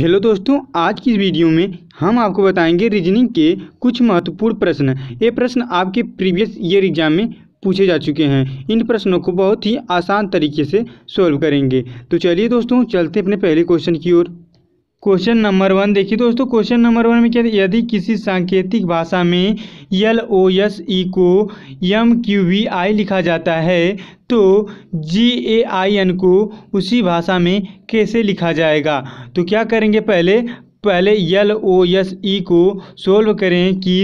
hello दोस्तों आज की वीडियो में हम आपको बताएंगे रीजनिंग के कुछ महत्वपूर्ण प्रश्न ये प्रश्न आपके प्रीवियस ईयर एग्जाम में पूछे जा चुके हैं इन प्रश्नों को बहुत ही आसान तरीके से सॉल्व करेंगे तो चलिए दोस्तों चलते अपने पहले क्वेश्चन की ओर क्वेश्चन नंबर वन देखिए दोस्तों क्वेश्चन नंबर वन में क्या यदि किसी सांकेतिक भाषा में यल ओ एस ई को यम क्यू वी आई लिखा जाता है तो जी ए आई एन को उसी भाषा में कैसे लिखा जाएगा तो क्या करेंगे पहले पहले यल ओ एस ई को सोल्व करें कि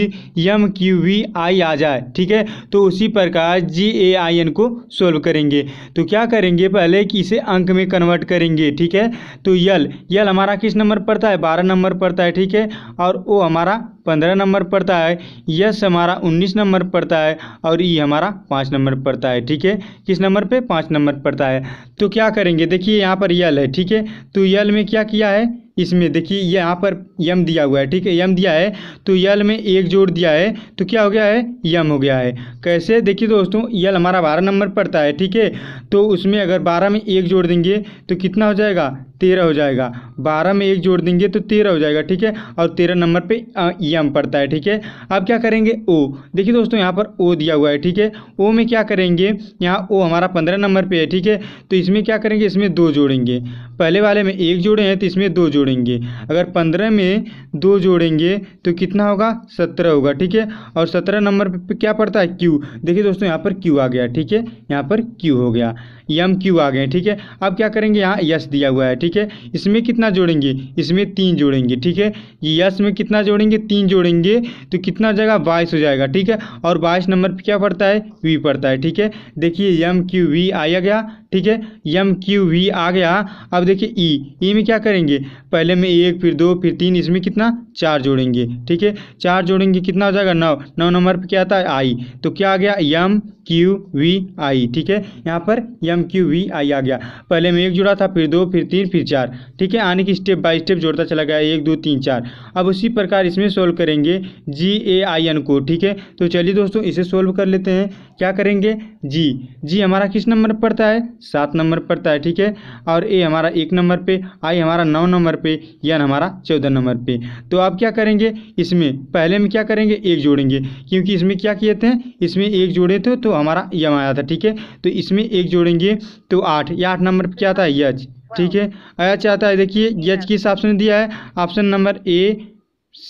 यम क्यू वी आई आ जाए ठीक है तो उसी प्रकार जी ए आई एन को सोल्व करेंगे तो क्या करेंगे पहले कि इसे अंक में कन्वर्ट करेंगे ठीक है तो यल यल हमारा किस नंबर पड़ता है बारह नंबर पड़ता है ठीक है और ओ हमारा पंद्रह नंबर पड़ता है यस हमारा उन्नीस नंबर पड़ता है और ई e हमारा पाँच नंबर पड़ता है ठीक है किस नंबर पर पाँच नंबर पड़ता है तो क्या करेंगे देखिए यहाँ पर यल है ठीक है तो यल में क्या किया है इसमें देखिए यहाँ पर यम दिया हुआ है ठीक है यम दिया है तो यल में एक जोड़ दिया है तो क्या हो गया है यम हो गया है कैसे देखिए दोस्तों यल हमारा बारह नंबर पड़ता है ठीक है तो उसमें अगर बारह में एक जोड़ देंगे तो कितना हो जाएगा तेरह हो जाएगा बारह में एक जोड़ देंगे तो तेरह हो जाएगा ठीक है और तेरह नंबर पर यम पड़ता है ठीक है अब क्या करेंगे ओ देखिए दोस्तों यहाँ पर ओ दिया हुआ है ठीक है ओ में क्या करेंगे यहाँ ओ हमारा पंद्रह नंबर पर है ठीक है तो इसमें क्या करेंगे इसमें दो जोड़ेंगे पहले वाले में एक जोड़े हैं तो इसमें दो जोड़े जोड़ेंगे अगर पंद्रह में दो जोड़ेंगे तो कितना होगा सत्रह होगा ठीक है और सत्रह नंबर पर क्या पड़ता है क्यू देखिए दोस्तों यहाँ पर क्यू आ गया ठीक है यहाँ पर क्यू हो गया यम क्यू आ गए ठीक है अब क्या करेंगे यहाँ यश दिया हुआ है ठीक है इसमें कितना जोड़ेंगे इसमें तीन जोड़ेंगे ठीक है यश में कितना जोड़ेंगे तीन जोड़ेंगे तो कितना जगह जाएगा बाईस हो जाएगा ठीक है और बाईस नंबर पर क्या पड़ता है वी पड़ता है ठीक है देखिए यम क्यू वी आया गया ठीक है यम क्यू वी आ गया अब देखिए ई ई में क्या करेंगे पहले में एक फिर दो फिर तीन इसमें कितना चार जोड़ेंगे ठीक है चार जोड़ेंगे कितना हो जाएगा नौ नौ नंबर पर क्या आता है आई तो क्या आ गया यम क्यू वी आई ठीक है यहाँ पर एम क्यू वी आई आ गया पहले में एक जुड़ा था फिर दो फिर तीन फिर चार ठीक है आने की स्टेप बाय स्टेप जोड़ता चला गया एक दो तीन चार अब उसी प्रकार इसमें सोल्व करेंगे जी ए आई एन को ठीक है तो चलिए दोस्तों इसे सोल्व कर लेते हैं क्या करेंगे जी जी हमारा किस नंबर पर पड़ता है सात नंबर पर पड़ता है ठीक है और ए हमारा एक नंबर पर आई हमारा नौ नंबर पर एन हमारा चौदह नंबर पर तो आप क्या करेंगे इसमें पहले में क्या करेंगे एक जोड़ेंगे क्योंकि इसमें क्या किए थे इसमें एक जोड़े थे तो हमारा यम आया था ठीक है तो इसमें एक जोड़ेंगे तो आठ या आठ नंबर पर क्या आता है ठीक है अच आता है देखिए यच के हिसाब से दिया है option number A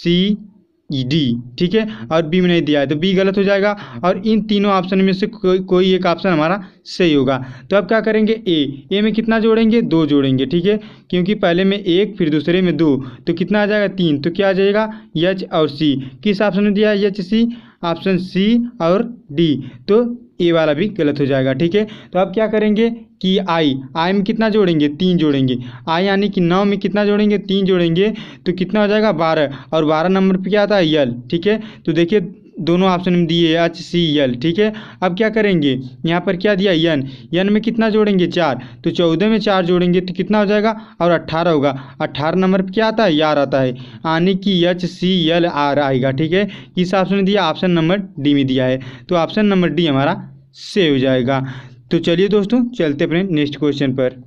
C D ठीक है और बी में नहीं दिया है तो बी गलत हो जाएगा और इन तीनों ऑप्शन में से कोई कोई एक ऑप्शन हमारा सही होगा तो अब क्या करेंगे ए ए में कितना जोड़ेंगे दो जोड़ेंगे ठीक है क्योंकि पहले में एक फिर दूसरे में दो तो कितना आ जाएगा तीन तो क्या आ जाएगा यच और सी किस ऑप्शन में दिया है यच सी ऑप्शन सी और डी तो ए वाला भी गलत हो जाएगा ठीक है तो अब क्या करेंगे कि आई आई में कितना जोड़ेंगे तीन जोड़ेंगे आई यानी कि नौ में कितना जोड़ेंगे तीन जोड़ेंगे तो कितना हो जाएगा बारह और बारह नंबर पे क्या आता है यल ठीक है तो देखिए दोनों ऑप्शन में दिए एच सी एल ठीक है अब क्या करेंगे यहाँ पर क्या दिया यन यन में कितना जोड़ेंगे चार तो चौदह में चार जोड़ेंगे तो कितना हो जाएगा और अट्ठारह होगा अट्ठारह नंबर पर क्या आता है यार आता है यानी कि एच सी एल आर आएगा ठीक है किस ऑप्शन में दिया ऑप्शन नंबर डी में दिया है तो ऑप्शन नंबर डी हमारा से हो जाएगा तो चलिए दोस्तों चलते अपने नेक्स्ट क्वेश्चन पर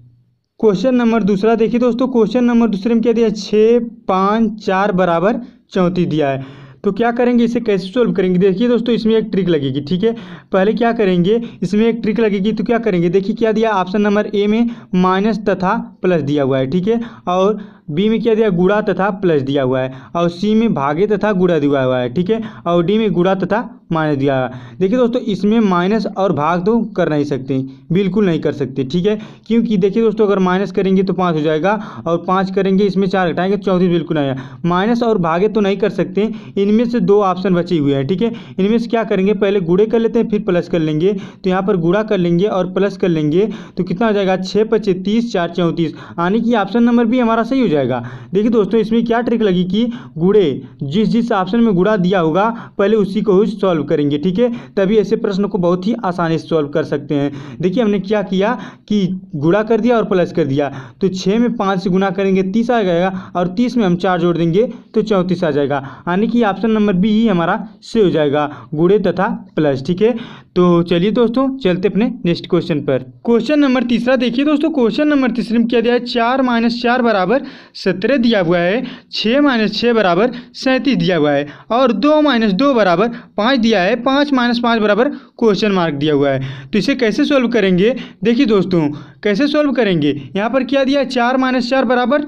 क्वेश्चन नंबर दूसरा देखिए दोस्तों क्वेश्चन नंबर दूसरे में क्या दिया छः पाँच चार बराबर चौंतीस दिया है तो क्या करेंगे इसे कैसे सोल्व करेंगे देखिए दोस्तों इसमें एक ट्रिक लगेगी ठीक है पहले क्या करेंगे इसमें एक ट्रिक लगेगी तो क्या करेंगे देखिए क्या दिया ऑप्शन नंबर ए में माइनस तथा प्लस दिया हुआ है ठीक है और बी में क्या दिया गुड़ा तथा प्लस दिया हुआ है और सी में भागे तथा गुड़ा दिया हुआ है ठीक है और डी में गुड़ा तथा माइनस दिया देखिए दोस्तों इसमें माइनस और भाग तो कर नहीं सकते बिल्कुल नहीं कर सकते ठीक है क्योंकि देखिए दोस्तों अगर माइनस करेंगे तो पाँच हो जाएगा और पाँच करेंगे इसमें चार घटाएंगे चौंतीस बिल्कुल नहीं आया माइनस और भागे तो नहीं कर सकते इनमें से दो ऑप्शन बचे हुए हैं ठीक है इनमें से क्या करेंगे पहले गुड़े कर लेते हैं फिर प्लस कर लेंगे तो यहाँ पर गुड़ा कर लेंगे और प्लस कर लेंगे तो कितना हो जाएगा छः पच्चे तीस चार चौंतीस यानी कि ऑप्शन नंबर भी हमारा सही हो जाएगा देखिए दोस्तों इसमें क्या ट्रिक लगी कि गुड़े जिस जिस ऑप्शन में गुड़ा दिया होगा पहले उसी को सॉल्व सॉल्व करेंगे ठीक है तभी ऐसे प्रश्न को बहुत ही आसानी से सॉल्व कर सकते हैं देखिए हमने क्या किया कि गुड़ा कर दिया और प्लस कर दिया तो छः में पाँच से गुणा करेंगे तीस आ जाएगा और तीस में हम चार जोड़ देंगे तो चौंतीस आ जाएगा यानी कि ऑप्शन नंबर बी ही हमारा से हो जाएगा गुड़े तथा प्लस ठीक है तो चलिए दोस्तों चलते अपने नेक्स्ट क्वेश्चन पर क्वेश्चन नंबर तीसरा देखिए दोस्तों क्वेश्चन नंबर तीसरे में क्या दिया है चार माइनस चार बराबर सत्रह दिया हुआ है छः माइनस छः बराबर सैंतीस दिया हुआ है और दो माइनस दो बराबर पाँच दिया है पाँच माइनस पाँच बराबर क्वेश्चन मार्क दिया हुआ है तो इसे कैसे सॉल्व करेंगे देखिए दोस्तों कैसे सॉल्व करेंगे यहाँ पर क्या दिया है चार माइनस चार बराबर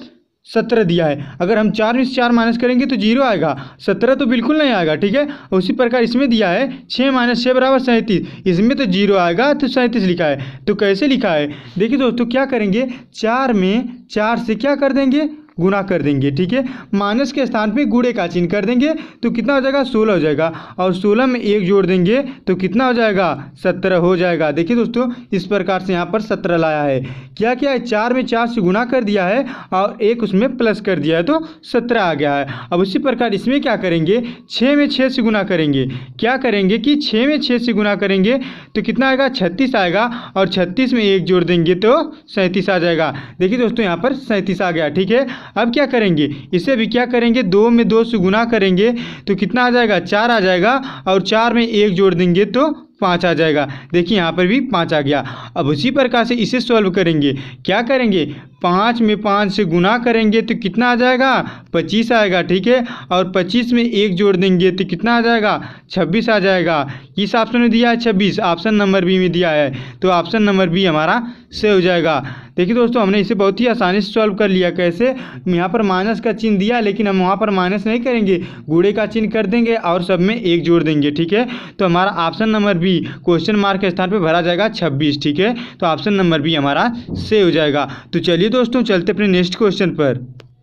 सत्रह दिया है अगर हम चार में से चार माइनस करेंगे तो जीरो आएगा सत्रह तो बिल्कुल नहीं आएगा ठीक है उसी प्रकार इसमें दिया है छः माइनस छः बराबर सैंतीस इसमें तो जीरो आएगा तो सैंतीस लिखा है तो कैसे लिखा है देखिए दोस्तों क्या करेंगे चार में चार से क्या कर देंगे गुना कर देंगे ठीक है माइनस के स्थान पे गुड़े का चिन्ह कर देंगे तो कितना हो जाएगा सोलह हो जाएगा और सोलह में एक जोड़ देंगे तो कितना हो जाएगा सत्रह हो जाएगा देखिए दोस्तों इस प्रकार से यहाँ पर सत्रह लाया है क्या क्या है चार में चार से गुना कर दिया है और एक उसमें प्लस कर दिया है तो सत्रह आ गया है अब उसी प्रकार इसमें क्या करेंगे छः में छः से गुना करेंगे क्या करेंगे कि छः में छः से गुना करेंगे तो कितना आएगा छत्तीस आएगा और छत्तीस में एक जोड़ देंगे तो सैंतीस आ जाएगा देखिए दोस्तों यहाँ पर सैंतीस आ गया ठीक है अब क्या करेंगे इसे भी क्या करेंगे दो में दो से गुना करेंगे तो कितना आ जाएगा चार आ जाएगा और चार में एक जोड़ देंगे तो पाँच आ जाएगा देखिए यहाँ पर भी पाँच आ गया अब उसी प्रकार से इसे सॉल्व करेंगे क्या करेंगे पाँच में पाँच से गुना करेंगे तो कितना आ जाएगा पच्चीस आएगा ठीक है और पच्चीस में एक जोड़ देंगे तो कितना आ जाएगा छब्बीस आ जाएगा किस ऑप्शन में दिया है छब्बीस ऑप्शन नंबर बी में दिया है तो ऑप्शन नंबर बी हमारा से हो जाएगा देखिए दोस्तों हमने इसे बहुत ही आसानी से सॉल्व कर लिया कैसे यहाँ पर माइनस का चिन्ह दिया लेकिन हम वहाँ पर माइनस नहीं करेंगे गुड़े का चिन्ह कर देंगे और सब में एक जोड़ देंगे ठीक है तो हमारा option number B question mark के स्थान पर भरा जाएगा छब्बीस ठीक है तो ऑप्शन नंबर बी हमारा से हो जाएगा तो चलिए दोस्तों चलते अपने नेक्स्ट क्वेश्चन पर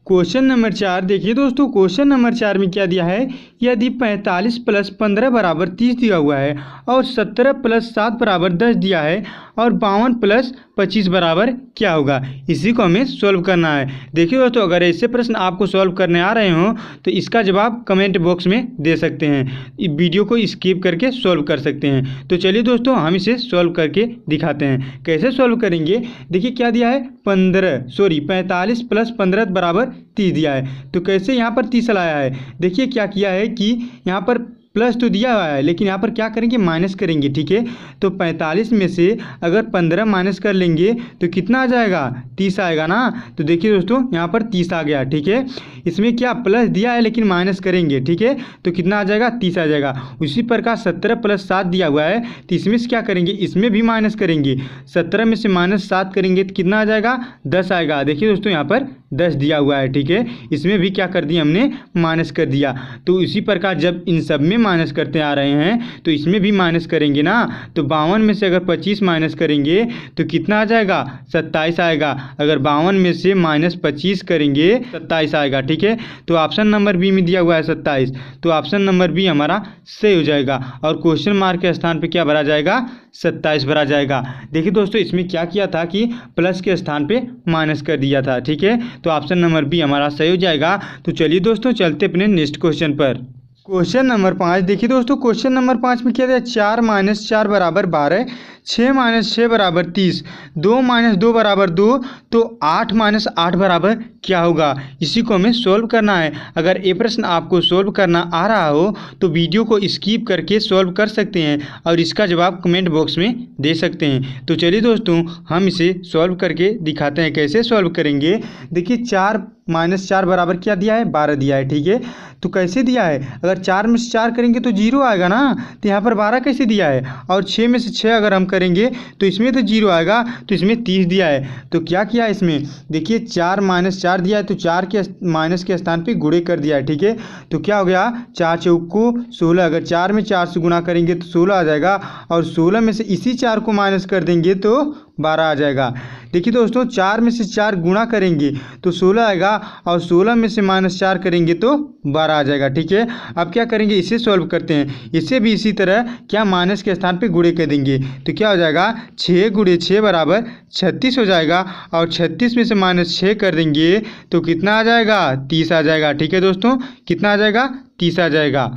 क्वेश्चन नंबर चार देखिए दोस्तों क्वेश्चन नंबर चार में क्या दिया है यदि 45 प्लस पंद्रह बराबर तीस दिया हुआ है और 17 प्लस सात बराबर दस दिया है और बावन प्लस पच्चीस बराबर क्या होगा इसी को हमें सॉल्व करना है देखिए दोस्तों अगर ऐसे प्रश्न आपको सॉल्व करने आ रहे हों तो इसका जवाब कमेंट बॉक्स में दे सकते हैं वीडियो को स्किप करके सॉल्व कर सकते हैं तो चलिए दोस्तों हम इसे सॉल्व करके दिखाते हैं कैसे सॉल्व करेंगे देखिए क्या दिया है पंद्रह सॉरी पैंतालीस प्लस पंद्रह बराबर तीस दिया है तो कैसे यहाँ पर तीस लाया है देखिए क्या किया है कि यहाँ पर प्लस तो दिया हुआ है लेकिन यहाँ पर क्या करेंगे माइनस करेंगे ठीक है तो 45 में से अगर 15 माइनस कर लेंगे तो कितना आ जाएगा 30 आएगा ना तो देखिए दोस्तों यहाँ पर 30 आ गया ठीक है इसमें क्या प्लस दिया है लेकिन माइनस करेंगे ठीक है तो कितना आ जाएगा 30 आ जाएगा उसी प्रकार 17 प्लस सात दिया हुआ है तो इसमें से क्या करेंगे इसमें भी माइनस करेंगे सत्रह में से माइनस सात करेंगे तो कितना आ जाएगा दस आएगा देखिए दोस्तों यहाँ पर दस दिया हुआ है ठीक है इसमें भी क्या कर दिया हमने माइनस कर दिया तो इसी प्रकार जब इन सब में माइनस करते आ रहे हैं तो इसमें भी माइनस करेंगे ना तो बावन में से अगर पच्चीस माइनस करेंगे तो कितना आ जाएगा सत्ताईस आएगा अगर बावन में से माइनस पच्चीस करेंगे सत्ताईस आएगा ठीक है तो ऑप्शन नंबर बी में दिया हुआ है सत्ताईस तो ऑप्शन नंबर बी हमारा सही हो जाएगा और क्वेश्चन मार्क के स्थान पर क्या भरा जाएगा सत्ताईस भरा जाएगा देखिए दोस्तों इसमें क्या किया था कि प्लस के स्थान पे माइनस कर दिया था ठीक है तो ऑप्शन नंबर बी हमारा सही हो जाएगा तो चलिए दोस्तों चलते अपने नेक्स्ट क्वेश्चन पर क्वेश्चन नंबर पाँच देखिए दोस्तों क्वेश्चन नंबर पाँच में क्या था चार माइनस चार बराबर बारह छः माइनस छः बराबर तीस दो माइनस दो बराबर दो तो आठ माइनस आठ बराबर क्या होगा इसी को हमें सॉल्व करना है अगर ये प्रश्न आपको सॉल्व करना आ रहा हो तो वीडियो को स्किप करके सॉल्व कर सकते हैं और इसका जवाब कमेंट बॉक्स में दे सकते हैं तो चलिए दोस्तों हम इसे सॉल्व करके दिखाते हैं कैसे सॉल्व करेंगे देखिए चार माइनस चार बराबर क्या दिया है बारह दिया है ठीक है तो कैसे दिया है अगर चार में से चार करेंगे तो जीरो आएगा ना तो यहाँ पर बारह कैसे दिया है और छः में से छः अगर हम करेंगे तो इसमें तो जीरो आएगा तो इसमें तीस दिया है तो क्या किया इसमें देखिए चार माइनस चार दिया है तो चार के माइनस के स्थान पर गुड़े कर दिया है ठीक है तो क्या हो गया चार चौक को सोलह अगर चार में चार से गुना करेंगे तो सोलह आ जाएगा और सोलह में से इसी चार को माइनस कर देंगे तो बारह आ जाएगा देखिए दोस्तों चार में से चार गुणा करेंगे तो सोलह आएगा और सोलह में से माइनस चार करेंगे तो बारह आ जाएगा ठीक है अब क्या करेंगे इसे सॉल्व करते हैं इसे भी इसी तरह क्या माइनस के स्थान पे गुड़े कर देंगे तो क्या हो जाएगा छः गुड़े छः बराबर छत्तीस हो जाएगा और छत्तीस में से माइनस छः कर देंगे तो कितना आ जाएगा तीस आ जाएगा ठीक है दोस्तों कितना आ जाएगा तीस आ जाएगा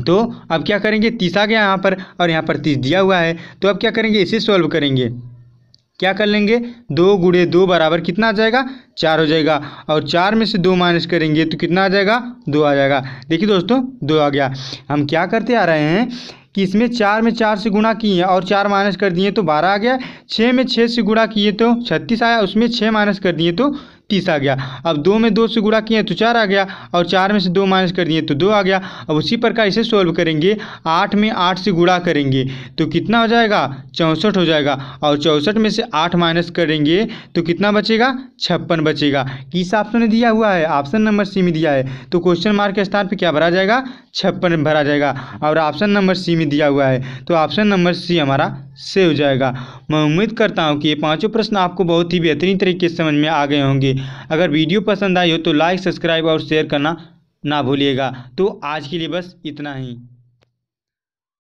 तो अब क्या करेंगे तीस आ गया यहाँ पर और यहाँ पर तीस दिया हुआ है तो अब क्या करेंगे इसे सॉल्व करेंगे क्या कर लेंगे दो गुड़े दो बराबर कितना आ जाएगा चार हो जाएगा और चार में से दो माइनस करेंगे तो कितना आ जाएगा दो आ जाएगा देखिए दोस्तों दो आ गया हम क्या करते आ रहे हैं कि इसमें चार में चार से गुणा किए और चार माइनस कर दिए तो बारह आ गया छः में छः से गुणा किए तो छत्तीस आया उसमें छः माइनस कर दिए तो तीस आ गया अब दो में दो से गुणा किए तो चार आ गया और चार में से दो माइनस कर दिए तो दो आ गया अब उसी प्रकार इसे सोल्व करेंगे आठ में आठ से गुणा करेंगे तो कितना हो जाएगा चौंसठ हो जाएगा और चौंसठ में से आठ माइनस करेंगे तो कितना बचेगा छप्पन बचेगा किस ऑप्शन ने दिया हुआ है ऑप्शन नंबर सी में दिया है तो क्वेश्चन मार्क के स्थान पर क्या भरा जाएगा छप्पन भरा जाएगा और ऑप्शन नंबर सी में दिया हुआ है तो ऑप्शन नंबर सी हमारा से हो जाएगा मैं उम्मीद करता हूँ कि ये पांचों प्रश्न आपको बहुत ही बेहतरीन तरीके से समझ में आ गए होंगे अगर वीडियो पसंद आई हो तो लाइक सब्सक्राइब और शेयर करना ना भूलिएगा तो आज के लिए बस इतना ही